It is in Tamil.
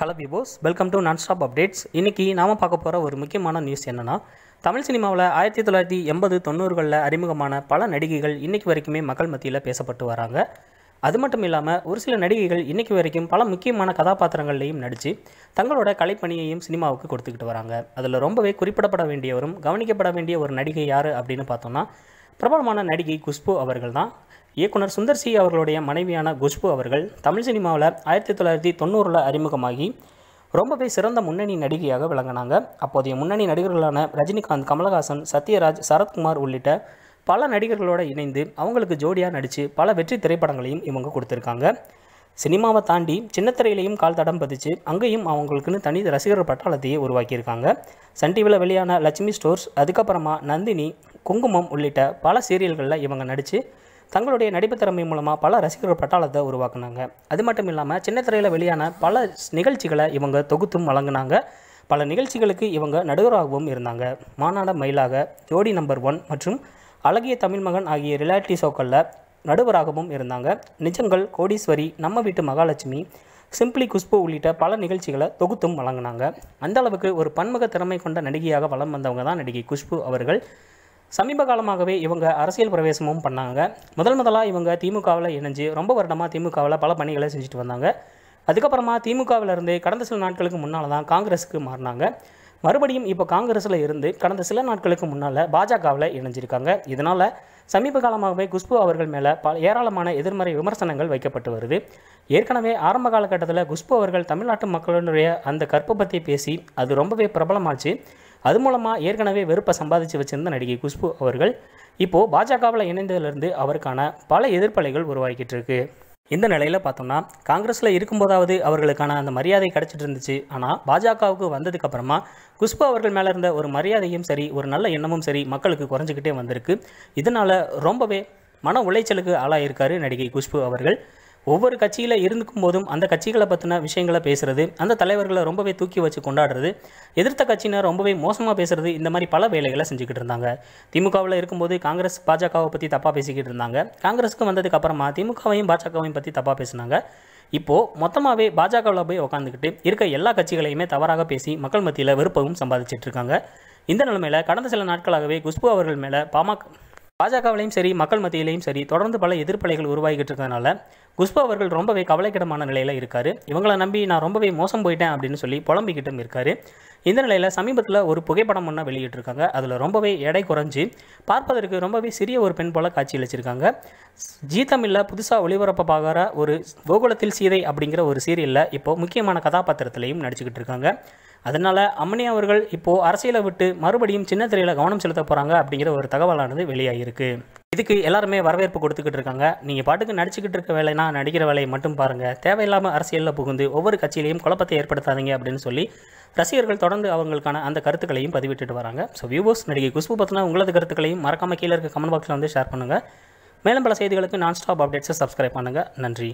ஹலோ விபோஸ் welcome to non stop updates இன்றைக்கி நாம் பார்க்க போகிற ஒரு முக்கியமான நியூஸ் என்னென்னா தமிழ் சினிமாவில் ஆயிரத்தி தொள்ளாயிரத்தி எண்பது தொண்ணூறுகளில் அறிமுகமான பல நடிகைகள் இன்றைக்கு வரைக்குமே மக்கள் மத்தியில் பேசப்பட்டு வராங்க அது மட்டும் இல்லாமல் ஒரு சில நடிகைகள் இன்றைக்கு வரைக்கும் பல முக்கியமான கதாபாத்திரங்கள்லையும் நடித்து தங்களோட கலைப்பணியையும் சினிமாவுக்கு கொடுத்துக்கிட்டு வராங்க அதில் ரொம்பவே குறிப்பிடப்பட வேண்டியவரும் கவனிக்கப்பட வேண்டிய ஒரு நடிகை யார் அப்படின்னு பார்த்தோம்னா பிரபலமான நடிகை குஷ்பு அவர்கள் தான் இயக்குனர் சுந்தர் சி அவர்களுடைய மனைவியான குஷ்பு அவர்கள் தமிழ் சினிமாவில் ஆயிரத்தி தொள்ளாயிரத்தி தொண்ணூறில் அறிமுகமாகி ரொம்பவே சிறந்த முன்னணி நடிகையாக விளங்கினாங்க அப்போதைய முன்னணி நடிகர்களான ரஜினிகாந்த் கமலஹாசன் சத்யராஜ் சரத்குமார் உள்ளிட்ட பல நடிகர்களோடு இணைந்து அவங்களுக்கு ஜோடியாக நடித்து பல வெற்றி திரைப்படங்களையும் இவங்க கொடுத்துருக்காங்க சினிமாவை தாண்டி சின்னத்திரையிலையும் கால் தடம் பதிச்சு அங்கேயும் அவங்களுக்குன்னு தனி ரசிகர் பட்டாளத்தையே உருவாக்கியிருக்காங்க சன் டிவியில் வெளியான லட்சுமி ஸ்டோர்ஸ் அதுக்கப்புறமா நந்தினி குங்குமம் உள்ளிட்ட பல சீரியல்களில் இவங்க நடித்து தங்களுடைய நடிப்பு திறமை மூலமாக பல ரசிகர் பட்டாளத்தை உருவாக்குனாங்க அது மட்டும் இல்லாமல் சின்ன திரையில் வெளியான பல நிகழ்ச்சிகளை இவங்க தொகுத்தும் வழங்கினாங்க பல நிகழ்ச்சிகளுக்கு இவங்க நடுவராகவும் இருந்தாங்க மாநாட மயிலாக ஜோடி நம்பர் ஒன் மற்றும் அழகிய தமிழ் மகன் ஆகிய ரியாலிட்டி ஷோக்களில் நடுவராகவும் இருந்தாங்க நிஜங்கள் கோடீஸ்வரி நம்ம வீட்டு மகாலட்சுமி சிம்பிளி குஷ்பு உள்ளிட்ட பல நிகழ்ச்சிகளை தொகுத்தும் வழங்கினாங்க அந்த அளவுக்கு ஒரு பன்முக திறமை கொண்ட நடிகையாக வளம் வந்தவங்க தான் நடிகை குஷ்பு அவர்கள் சமீப காலமாகவே இவங்க அரசியல் பிரவேசமும் பண்ணாங்க முதல் முதலாக இவங்க திமுகவில் இணைஞ்சு ரொம்ப வருடமாக திமுகவில் பல பணிகளை செஞ்சுட்டு வந்தாங்க அதுக்கப்புறமா திமுகவிலிருந்து கடந்த சில நாட்களுக்கு முன்னால் தான் காங்கிரஸுக்கு மாறினாங்க மறுபடியும் இப்போ காங்கிரஸில் இருந்து கடந்த சில நாட்களுக்கு முன்னால் பாஜகவில் இணைஞ்சிருக்காங்க இதனால் சமீப காலமாகவே குஷ்பு அவர்கள் மேலே பல ஏராளமான எதிர்மறை விமர்சனங்கள் வைக்கப்பட்டு வருது ஏற்கனவே ஆரம்ப காலகட்டத்தில் குஷ்பு அவர்கள் தமிழ்நாட்டு மக்களுடைய அந்த கற்பை பற்றி பேசி அது ரொம்பவே பிரபலமாச்சு அது மூலமாக ஏற்கனவே வெறுப்பை சம்பாதிச்சு வச்சிருந்த நடிகை குஷ்பு அவர்கள் இப்போது பாஜகவில் இணைந்ததிலிருந்து அவருக்கான பல எதிர்ப்பலைகள் உருவாக்கிட்டு இருக்கு இந்த நிலையில் பார்த்தோம்னா காங்கிரஸில் இருக்கும்போதாவது அவர்களுக்கான அந்த மரியாதை கிடச்சிட்டு இருந்துச்சு ஆனால் பாஜகவுக்கு வந்ததுக்கப்புறமா குஷ்பு அவர்கள் மேலே இருந்த ஒரு மரியாதையும் சரி ஒரு நல்ல எண்ணமும் சரி மக்களுக்கு குறைஞ்சிக்கிட்டே வந்திருக்கு இதனால் ரொம்பவே மன உளைச்சலுக்கு ஆளாயிருக்காரு நடிகை குஷ்பு அவர்கள் ஒவ்வொரு கட்சியில் இருந்துக்கும் போதும் அந்த கட்சிகளை பற்றின விஷயங்களை பேசுகிறது அந்த தலைவர்களை ரொம்பவே தூக்கி வச்சு கொண்டாடுறது எதிர்த்த கட்சியினர் ரொம்பவே மோசமாக பேசுகிறது இந்த மாதிரி பல வேலைகளை செஞ்சுக்கிட்டு இருந்தாங்க திமுகவில் இருக்கும்போது காங்கிரஸ் பாஜகவை பற்றி தப்பாக பேசிக்கிட்டு இருந்தாங்க காங்கிரஸுக்கு வந்ததுக்கு அப்புறமா திமுகவையும் பாஜகவையும் பற்றி தப்பாக பேசினாங்க இப்போது மொத்தமாகவே பாஜகவில் போய் உக்காந்துக்கிட்டு இருக்க எல்லா கட்சிகளையுமே தவறாக பேசி மக்கள் மத்தியில் வெறுப்பவும் சம்பாதிச்சிட்ருக்காங்க இந்த நிலைமையில் கடந்த சில நாட்களாகவே குஷ்பு அவர்கள் மேலே பாமக பாஜகவிலையும் சரி மக்கள் மத்தியிலையும் சரி தொடர்ந்து பல எதிர்ப்பலைகள் உருவாகிட்டு இருக்கிறதுனால குஷ்பா அவர்கள் ரொம்பவே கவலைக்கிடமான நிலையில் இருக்கார் இவங்களை நம்பி நான் ரொம்பவே மோசம் போயிட்டேன் அப்படின்னு சொல்லி புலம்பிக்கிட்டும் இருக்கார் இந்த நிலையில் சமீபத்தில் ஒரு புகைப்படம் ஒன்றா வெளியிட்டிருக்காங்க அதில் ரொம்பவே எடை குறைஞ்சி பார்ப்பதற்கு ரொம்பவே சிறிய ஒரு பெண் போல காட்சியளிச்சிருக்காங்க ஜீ தமிழில் புதுசாக ஒளிபரப்ப பார்க்குற ஒரு கோகுலத்தில் சீதை அப்படிங்கிற ஒரு சீரியலில் இப்போது முக்கியமான கதாபாத்திரத்திலையும் நடிச்சுக்கிட்டு இருக்காங்க அதனால் அம்மணி அவர்கள் இப்போது அரசியலை விட்டு மறுபடியும் சின்ன திரையில் கவனம் செலுத்த போகிறாங்க அப்படிங்கிற ஒரு தகவலானது வெளியாகியிருக்கு இதுக்கு எல்லாருமே வரவேற்பு கொடுத்துக்கிட்டு இருக்காங்க நீங்கள் பாட்டுக்கு நடிச்சுக்கிட்டு இருக்க வேலைனா நடிக்கிற வேலையை மட்டும் பாருங்கள் தேவையில்லாமல் அரசியலில் புகுந்து ஒவ்வொரு கட்சியிலையும் குழப்பத்தை ஏற்படுத்தாதீங்க அப்படின்னு சொல்லி ரசிகர்கள் தொடர்ந்து அவங்களுக்கான அந்த கருத்துக்களையும் பதிவிட்டுட்டு வராங்க ஸோ வியூவர்ஸ் நடிகை குஷ்பு பற்றினா உங்களது கருத்துக்களையும் மறக்காமல் கீழே இருக்க கமெண்ட் பாக்ஸில் வந்து ஷேர் பண்ணுங்கள் மேலும் பல செய்திகளுக்கு நான் ஸ்டாப் அப்டேட்ஸை சப்ஸ்கிரைப் பண்ணுங்கள் நன்றி